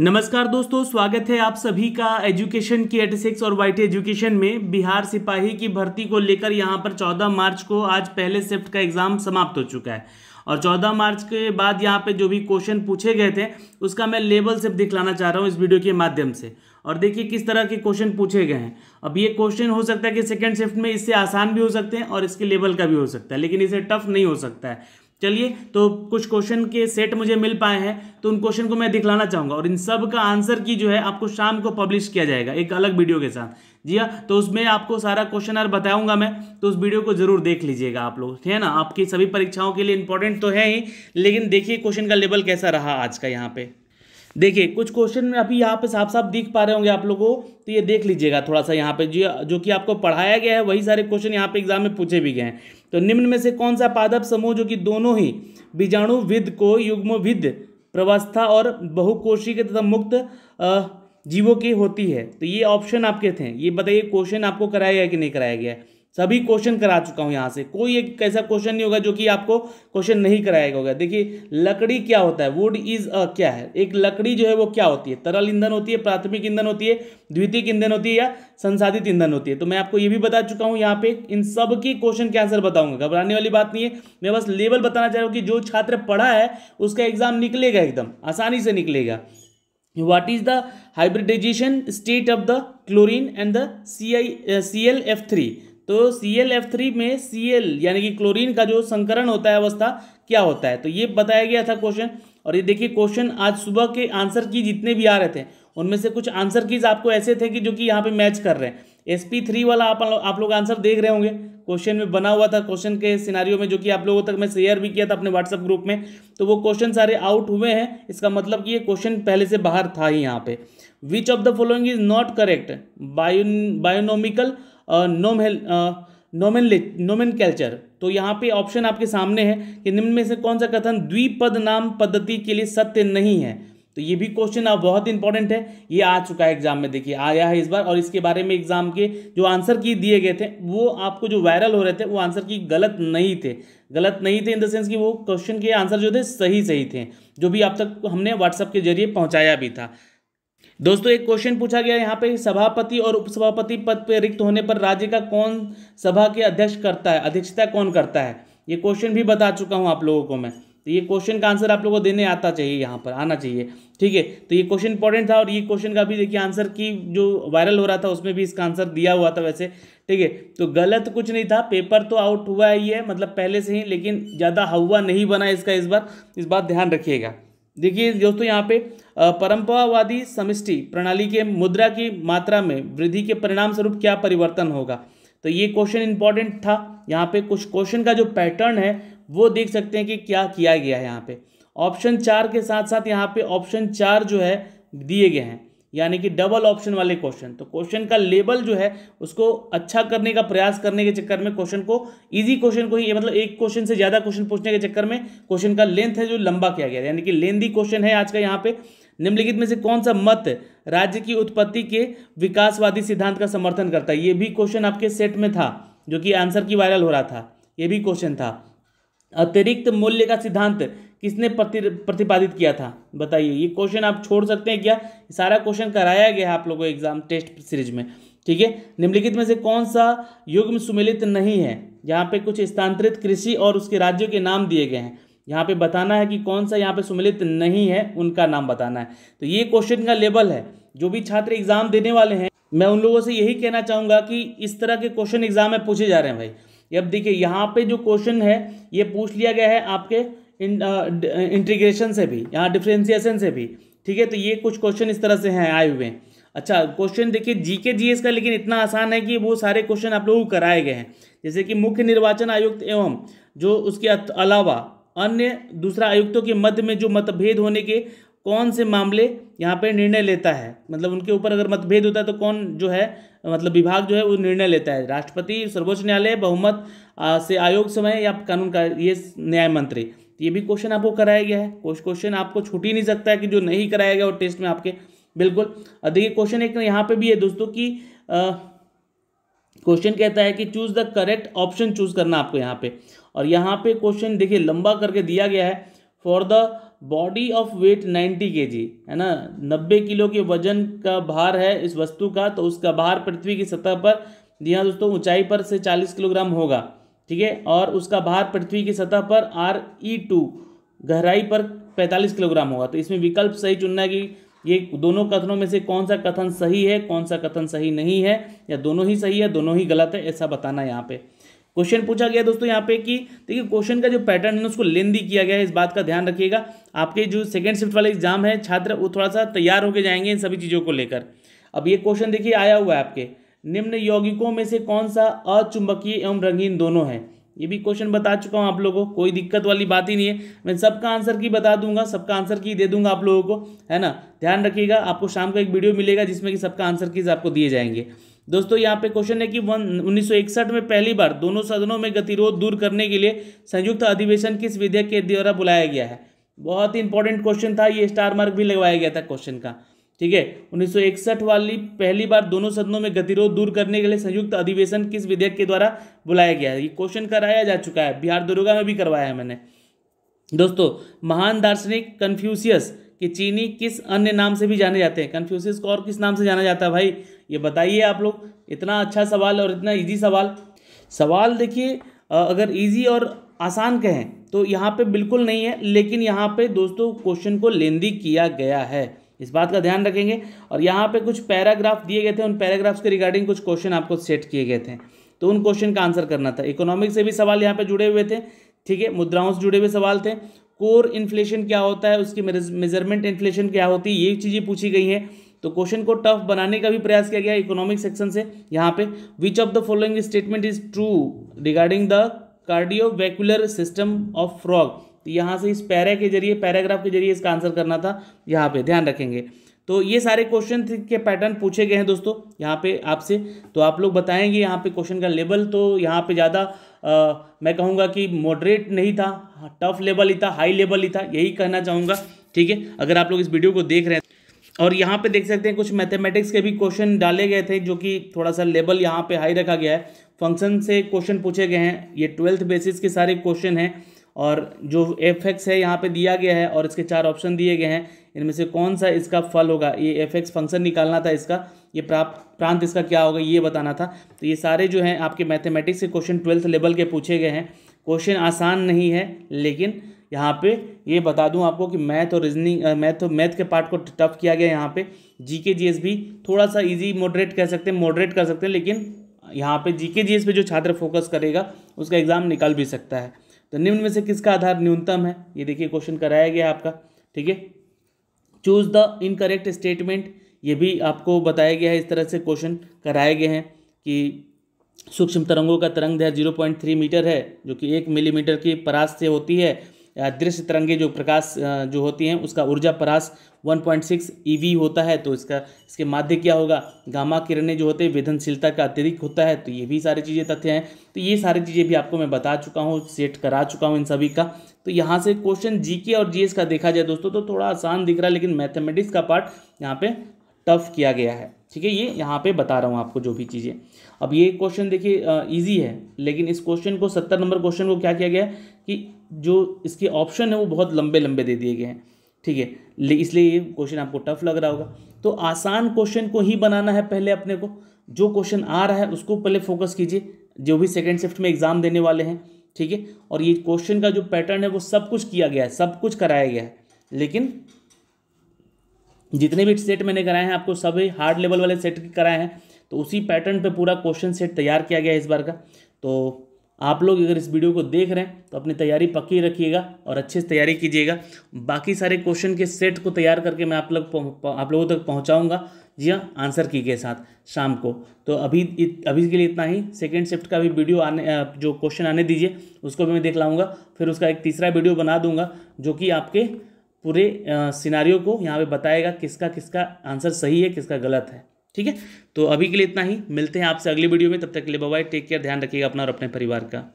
नमस्कार दोस्तों स्वागत है आप सभी का एजुकेशन की एट और वाई एजुकेशन में बिहार सिपाही की भर्ती को लेकर यहां पर 14 मार्च को आज पहले शिफ्ट का एग्ज़ाम समाप्त हो चुका है और 14 मार्च के बाद यहां पे जो भी क्वेश्चन पूछे गए थे उसका मैं लेवल सिर्फ दिखलाना चाह रहा हूं इस वीडियो के माध्यम से और देखिए किस तरह के क्वेश्चन पूछे गए हैं अब ये क्वेश्चन हो सकता है कि सेकेंड शिफ्ट में इससे आसान भी हो सकते हैं और इसके लेवल का भी हो सकता है लेकिन इसे टफ नहीं हो सकता है चलिए तो कुछ क्वेश्चन के सेट मुझे मिल पाए हैं तो उन क्वेश्चन को मैं दिखलाना चाहूँगा और इन सब का आंसर की जो है आपको शाम को पब्लिश किया जाएगा एक अलग वीडियो के साथ जी हाँ तो उसमें आपको सारा क्वेश्चन आर बताऊंगा मैं तो उस वीडियो को जरूर देख लीजिएगा आप लोग ठीक है ना आपकी सभी परीक्षाओं के लिए इंपॉर्टेंट तो है ही लेकिन देखिए क्वेश्चन का लेवल कैसा रहा आज का यहाँ पे देखिए कुछ क्वेश्चन में अभी यहाँ पे साफ साफ दिख पा रहे होंगे आप लोगों को तो ये देख लीजिएगा थोड़ा सा यहाँ पे जो हाँ, जो कि आपको पढ़ाया गया है वही सारे क्वेश्चन यहाँ पे एग्जाम में पूछे भी गए हैं तो निम्न में से कौन सा पादप समूह जो कि दोनों ही बीजाणुविद को युग्मविद प्रवस्था और बहुकोशी के तथा मुक्त जीवों की होती है तो ये ऑप्शन आपके थे ये बताइए क्वेश्चन आपको कराया गया कि नहीं कराया गया है सभी क्वेश्चन करा चुका हूँ यहाँ से कोई एक ऐसा क्वेश्चन नहीं होगा जो कि आपको क्वेश्चन नहीं कराया होगा देखिए लकड़ी क्या होता है वुड इज अ क्या है एक लकड़ी जो है वो क्या होती है तरल ईंधन होती है प्राथमिक ईंधन होती है द्वितीय ईंधन होती है या संसाधित ईंधन होती है तो मैं आपको ये भी बता चुका हूँ यहाँ पे इन सब की क्वेश्चन के आंसर बताऊंगा घबराने वाली बात नहीं है मैं बस लेवल बताना चाह रहा हूँ कि जो छात्र पढ़ा है उसका एग्जाम निकलेगा एकदम आसानी से निकलेगा what is the hybridization state of the chlorine I C L F three तो सी एल एफ थ्री में सी एल यानी कि क्लोरीन का जो संकरण होता है अवस्था क्या होता है तो ये बताया गया था क्वेश्चन और ये देखिए क्वेश्चन आज सुबह के आंसर की जितने भी आ रहे थे उनमें से कुछ आंसर कीज आपको ऐसे थे कि जो कि यहाँ पे मैच कर रहे हैं एस पी थ्री वाला आप आप लोग आंसर देख रहे होंगे क्वेश्चन में बना हुआ था क्वेश्चन के सिनारियों में जो कि आप लोगों तक मैं शेयर भी किया था अपने व्हाट्सअप ग्रुप में तो वो क्वेश्चन सारे आउट हुए हैं इसका मतलब कि ये क्वेश्चन पहले से बाहर था ही यहाँ पे which of the following is not correct bio binomial नोमेल नोमेन नोमेन कैल्चर तो यहाँ पे ऑप्शन आपके सामने है कि निम्न में से कौन सा कथन द्विपद नाम पद्धति के लिए सत्य नहीं है तो ये भी क्वेश्चन आप बहुत इंपॉर्टेंट है ये आ चुका है एग्जाम में देखिए आया है इस बार और इसके बारे में एग्जाम के जो आंसर की दिए गए थे वो आपको जो वायरल हो रहे थे वो आंसर की गलत नहीं थे गलत नहीं थे इन द सेंस कि वो क्वेश्चन के आंसर जो थे सही सही थे जो भी आप तक हमने व्हाट्सअप के जरिए पहुंचाया भी था दोस्तों एक क्वेश्चन पूछा गया यहाँ पे सभापति और उपसभापति पद पर रिक्त होने पर राज्य का कौन सभा के अध्यक्ष करता है अध्यक्षता कौन करता है ये क्वेश्चन भी बता चुका हूँ आप लोगों को मैं तो ये क्वेश्चन का आंसर आप लोगों को देने आता चाहिए यहाँ पर आना चाहिए ठीक है तो ये क्वेश्चन इंपॉर्टेंट था और ये क्वेश्चन का भी देखिए आंसर की जो वायरल हो रहा था उसमें भी इसका आंसर दिया हुआ था वैसे ठीक है तो गलत कुछ नहीं था पेपर तो आउट हुआ ही है मतलब पहले से ही लेकिन ज़्यादा हवा नहीं बना इसका इस बार इस बात ध्यान रखिएगा देखिए दोस्तों यहाँ पे परंपरावादी समिष्टि प्रणाली के मुद्रा की मात्रा में वृद्धि के परिणाम स्वरूप क्या परिवर्तन होगा तो ये क्वेश्चन इंपॉर्टेंट था यहाँ पे कुछ क्वेश्चन का जो पैटर्न है वो देख सकते हैं कि क्या किया गया है यहाँ पे ऑप्शन चार के साथ साथ यहाँ पे ऑप्शन चार जो है दिए गए हैं यानी कि डबल ऑप्शन वाले क्वेश्चन तो क्वेश्चन का लेबल जो है उसको अच्छा करने का प्रयास करने के चक्कर में क्वेश्चन को इजी क्वेश्चन को ही मतलब एक क्वेश्चन से ज़्यादा क्वेश्चन पूछने के चक्कर में क्वेश्चन का लेंथ है जो लंबा किया गया यानी कि लेंदी क्वेश्चन है आज का यहाँ पे निम्नलिखित में से कौन सा मत राज्य की उत्पत्ति के विकासवादी सिद्धांत का समर्थन करता है ये भी क्वेश्चन आपके सेट में था जो कि आंसर की वायरल हो रहा था ये भी क्वेश्चन था अतिरिक्त मूल्य का सिद्धांत किसने प्रति प्रतिपादित किया था बताइए ये क्वेश्चन आप छोड़ सकते हैं क्या सारा क्वेश्चन कराया गया है आप लोगों को एग्जाम टेस्ट सीरीज में ठीक है निम्नलिखित में से कौन सा युग्म सुमिलित नहीं है यहाँ पे कुछ स्थानांतरित कृषि और उसके राज्यों के नाम दिए गए हैं यहाँ पे बताना है कि कौन सा यहाँ पे सुमिलित नहीं है उनका नाम बताना है तो ये क्वेश्चन का लेबल है जो भी छात्र एग्जाम देने वाले हैं मैं उन लोगों से यही कहना चाहूँगा कि इस तरह के क्वेश्चन एग्जाम में पूछे जा रहे हैं भाई अब देखिए यहाँ पे जो क्वेश्चन है ये पूछ लिया गया है आपके इंटीग्रेशन से भी यहाँ डिफ्रेंसिएशन से भी ठीक है तो ये कुछ क्वेश्चन इस तरह से हैं आए हुए हैं अच्छा क्वेश्चन देखिए जीके जीएस का लेकिन इतना आसान है कि वो सारे क्वेश्चन आप लोगों को कराए गए हैं जैसे कि मुख्य निर्वाचन आयुक्त एवं जो उसके अलावा अन्य दूसरा आयुक्तों के मध्य में जो मतभेद होने के कौन से मामले यहाँ पर निर्णय लेता है मतलब उनके ऊपर अगर मतभेद होता है तो कौन जो है मतलब विभाग जो है वो निर्णय लेता है राष्ट्रपति सर्वोच्च न्यायालय बहुमत से आयोग समय या कानून का ये न्याय मंत्री तो ये भी क्वेश्चन आपको कराया गया है क्वेश्चन आपको छूट ही नहीं सकता है कि जो नहीं कराया गया वो टेस्ट में आपके बिल्कुल देखिए क्वेश्चन एक यहाँ पे भी है दोस्तों कि क्वेश्चन कहता है कि choose the correct option choose करना आपको यहाँ पे और यहाँ पे क्वेश्चन देखिए लंबा करके दिया गया है for the body of weight 90 के है ना 90 किलो के वजन का भार है इस वस्तु का तो उसका भार पृथ्वी की सतह पर जी हाँ दोस्तों ऊंचाई पर से 40 किलोग्राम होगा ठीक है और उसका भार पृथ्वी की सतह पर आर ई टू गहराई पर 45 किलोग्राम होगा तो इसमें विकल्प सही चुनना है कि ये दोनों कथनों में से कौन सा कथन सही है कौन सा कथन सही नहीं है या दोनों ही सही है दोनों ही गलत है ऐसा बताना यहाँ पे क्वेश्चन पूछा गया दोस्तों यहाँ पे कि देखिए क्वेश्चन का जो पैटर्न है उसको लेंदी किया गया है इस बात का ध्यान रखिएगा आपके जो सेकेंड शिफ्ट वाले एग्जाम है छात्र वो थोड़ा सा तैयार होकर जाएंगे इन सभी चीज़ों को लेकर अब ये क्वेश्चन देखिए आया हुआ है आपके निम्न यौगिकों में से कौन सा अचुंबकीय एवं रंगीन दोनों है ये भी क्वेश्चन बता चुका हूँ आप लोगों को कोई दिक्कत वाली बात ही नहीं है मैं सबका आंसर की बता दूंगा सबका आंसर की दे दूंगा आप लोगों को है ना ध्यान रखिएगा आपको शाम को एक वीडियो मिलेगा जिसमें कि सबका आंसर कीज आपको दिए जाएंगे दोस्तों यहाँ पे क्वेश्चन है कि वन उन्नीस में पहली बार दोनों सदनों में गतिरोध दूर करने के लिए संयुक्त अधिवेशन किस विधेयक के द्वारा बुलाया गया है बहुत ही इंपॉर्टेंट क्वेश्चन था ये स्टार मार्क भी लगवाया गया था क्वेश्चन का ठीक है 1961 वाली पहली बार दोनों सदनों में गतिरोध दूर करने के लिए संयुक्त अधिवेशन किस विधेयक के द्वारा बुलाया गया है ये क्वेश्चन कराया जा चुका है बिहार दरोगा में भी करवाया है मैंने दोस्तों महान दार्शनिक कन्फ्यूशियस कि चीनी किस अन्य नाम से भी जाने जाते हैं कन्फ्यूसियस को और किस नाम से जाना जाता है भाई ये बताइए आप लोग इतना अच्छा सवाल और इतना इजी सवाल सवाल देखिए अगर इजी और आसान कहें तो यहाँ पे बिल्कुल नहीं है लेकिन यहाँ पे दोस्तों क्वेश्चन को लेंदी किया गया है इस बात का ध्यान रखेंगे और यहाँ पे कुछ पैराग्राफ दिए गए थे उन पैराग्राफ्स के रिगार्डिंग कुछ क्वेश्चन आपको सेट किए गए थे तो उन क्वेश्चन का आंसर करना था इकोनॉमिक से भी सवाल यहाँ पे जुड़े हुए थे ठीक है मुद्राओं से जुड़े हुए सवाल थे कोर इन्फ्लेशन क्या होता है उसकी मेजरमेंट इन्फ्लेशन क्या होती है ये चीज़ें पूछी गई हैं तो क्वेश्चन को टफ बनाने का भी प्रयास किया गया इकोनॉमिक सेक्शन से यहाँ पे which of the following statement is true regarding the cardiovascular system of frog तो यहाँ से इस पैरा के जरिए पैराग्राफ के जरिए इसका आंसर करना था यहाँ पे ध्यान रखेंगे तो ये सारे क्वेश्चन के पैटर्न पूछे गए हैं दोस्तों यहाँ पे आपसे तो आप लोग बताएंगे यहाँ पे क्वेश्चन का लेवल तो यहाँ पे ज़्यादा मैं कहूँगा कि मॉडरेट नहीं था टफ लेवल ही था हाई लेवल ही था यही कहना चाहूँगा ठीक है अगर आप लोग इस वीडियो को देख रहे हैं और यहाँ पे देख सकते हैं कुछ मैथेमेटिक्स के भी क्वेश्चन डाले गए थे जो कि थोड़ा सा लेवल यहाँ पे हाई रखा गया है फंक्शन से क्वेश्चन पूछे गए हैं ये ट्वेल्थ बेसिस के सारे क्वेश्चन हैं और जो एफ एक्स है यहाँ पे दिया गया है और इसके चार ऑप्शन दिए गए हैं इनमें से कौन सा इसका फल होगा ये एफ एक्स फंक्शन निकालना था इसका ये प्राप्त प्रांत इसका क्या होगा ये बताना था तो ये सारे जो हैं आपके मैथमेटिक्स के क्वेश्चन ट्वेल्थ लेवल के पूछे गए हैं क्वेश्चन आसान नहीं है लेकिन यहाँ पे ये बता दूँ आपको कि मैथ और रीजनिंग मैथ और मैथ के पार्ट को टफ किया गया यहाँ पे जीके जीएस भी थोड़ा सा इजी मॉडरेट कह सकते हैं मॉडरेट कर सकते हैं लेकिन यहाँ पे जीके जीएस पे जो छात्र फोकस करेगा उसका एग्ज़ाम निकल भी सकता है तो निम्न में से किसका आधार न्यूनतम है ये देखिए क्वेश्चन कराया गया आपका ठीक है चूज द इनकरेक्ट स्टेटमेंट ये भी आपको बताया गया है इस तरह से क्वेश्चन कराए गए हैं कि सूक्ष्म तरंगों का तरंग दैर्घ्य 0.3 मीटर है जो कि एक मिलीमीटर की परास से होती है दृश्य तरंगे जो प्रकाश जो होती हैं उसका ऊर्जा परास 1.6 ईवी e होता है तो इसका इसके माध्य क्या होगा गामा किरणें जो होते हैं वेदनशीलता का अत्यधिक होता है तो ये भी सारी चीज़ें तथ्य हैं तो ये सारी चीज़ें भी आपको मैं बता चुका हूँ सेट करा चुका हूँ इन सभी का तो यहाँ से क्वेश्चन जी और जी का देखा जाए दोस्तों तो थोड़ा आसान दिख रहा है लेकिन मैथमेटिक्स का पार्ट यहाँ पे टफ किया गया है ठीक है ये यहाँ पे बता रहा हूँ आपको जो भी चीज़ें अब ये क्वेश्चन देखिए इजी है लेकिन इस क्वेश्चन को सत्तर नंबर क्वेश्चन को क्या किया गया कि जो इसके ऑप्शन है वो बहुत लंबे लंबे दे दिए गए हैं ठीक है इसलिए ये क्वेश्चन आपको टफ लग रहा होगा तो आसान क्वेश्चन को ही बनाना है पहले अपने को जो क्वेश्चन आ रहा है उसको पहले फोकस कीजिए जो भी सेकेंड शिफ्ट में एग्ज़ाम देने वाले हैं ठीक है और ये क्वेश्चन का जो पैटर्न है वो सब कुछ किया गया है सब कुछ कराया गया है लेकिन जितने भी सेट मैंने कराए हैं आपको सभी हार्ड लेवल वाले सेट कराए हैं तो उसी पैटर्न पे पूरा क्वेश्चन सेट तैयार किया गया है इस बार का तो आप लोग अगर इस वीडियो को देख रहे हैं तो अपनी तैयारी पक्की रखिएगा और अच्छे से तैयारी कीजिएगा बाकी सारे क्वेश्चन के सेट को तैयार करके मैं आप लोग आप लोगों तक पहुंचाऊंगा जी हाँ आंसर की के साथ शाम को तो अभी अभी के लिए इतना ही सेकेंड शिफ्ट का भी वीडियो आने जो क्वेश्चन आने दीजिए उसको भी मैं देख लाऊँगा फिर उसका एक तीसरा वीडियो बना दूंगा जो कि आपके पूरे सिनारियों को यहाँ पे बताएगा किसका किसका आंसर सही है किसका गलत है ठीक है तो अभी के लिए इतना ही मिलते हैं आपसे अगली वीडियो में तब तक के लिए बाय टेक केयर ध्यान रखिएगा अपना और अपने परिवार का